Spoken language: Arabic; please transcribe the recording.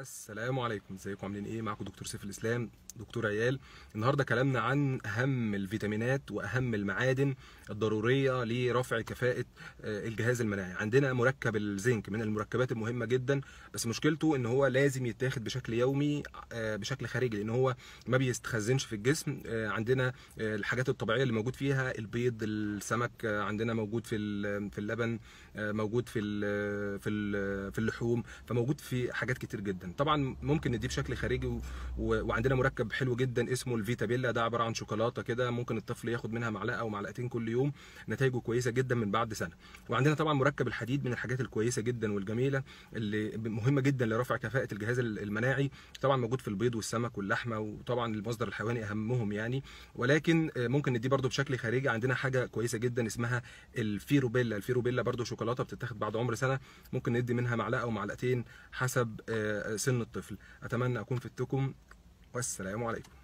السلام عليكم ازيكم عاملين ايه معاكم دكتور سيف الاسلام دكتور عيال النهارده كلامنا عن اهم الفيتامينات واهم المعادن الضروريه لرفع كفاءه آه، الجهاز المناعي عندنا مركب الزنك من المركبات المهمه جدا بس مشكلته ان هو لازم يتاخد بشكل يومي آه، بشكل خارجي لان هو ما بيستخزنش في الجسم آه، عندنا الحاجات الطبيعيه اللي موجود فيها البيض السمك عندنا موجود في في اللبن موجود في في اللحوم فموجود في حاجات كتير جدا طبعا ممكن نديه بشكل خارجي و... و... وعندنا مركب حلو جدا اسمه الفيتابيلا ده عباره عن شوكولاته كده ممكن الطفل ياخد منها معلقه او معلقتين كل يوم نتائجه كويسه جدا من بعد سنه وعندنا طبعا مركب الحديد من الحاجات الكويسه جدا والجميله اللي مهمه جدا لرفع كفاءه الجهاز المناعي طبعا موجود في البيض والسمك واللحمه وطبعا المصدر الحيواني اهمهم يعني ولكن آه، ممكن نديه برده بشكل خارجي عندنا حاجه كويسه جدا اسمها الفيروبيلا الفيروبيلا برده شوكولاته بتتاخد بعد عمر سنه ممكن ندي منها معلقه او معلقتين حسب آه، سن الطفل اتمنى اكون فدتكم والسلام عليكم